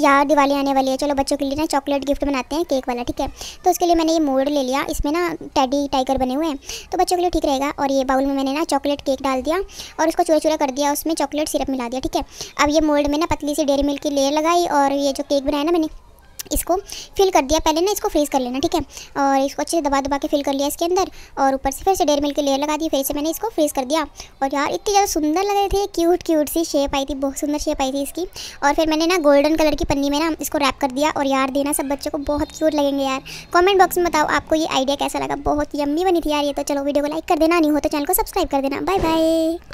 यार दिवाली आने वाली है चलो बच्चों के लिए ना चॉकलेट गिफ्ट बनाते हैं केक वाला ठीक है तो उसके लिए मैंने ये मोड़ ले लिया इसमें ना टैडी टाइगर बने हुए हैं तो बच्चों के लिए ठीक रहेगा और ये बाउल में मैंने ना चॉकलेट केक डाल दिया और उसको चूरा चूरा कर दिया उसमें चॉकलेट सिरप मिला दिया ठीक है अब ये मोल्ड में ना पतली सी डेरी मिल्क की लेयर लगाई और ये जो केक बनाया ना मैंने इसको फिल कर दिया पहले ना इसको फ्रीज़ कर लेना ठीक है और इसको अच्छे से दबा दबा के फिल कर लिया इसके अंदर और ऊपर से फिर से डेढ़ मिल की लेयर लगा दी फिर से मैंने इसको फ्रीज़ कर दिया और यार इतनी ज़्यादा सुंदर लग रहे थे क्यूट क्यूट सी शेप आई थी बहुत सुंदर शेप आई थी इसकी और फिर मैंने ना गोल्डन कलर की पन्नी में ना इसको रैप कर दिया और यार देना सब बच्चों को बहुत क्यूट लगेंगे यार कॉमेंट बॉक्स में बताओ आपको ये आइडिया कैसा लगा बहुत यम्मी बनी थी यार ये तो चलो वीडियो को लाइक कर देना नहीं हो तो चैनल को सब्सक्राइब कर देना बाय बाय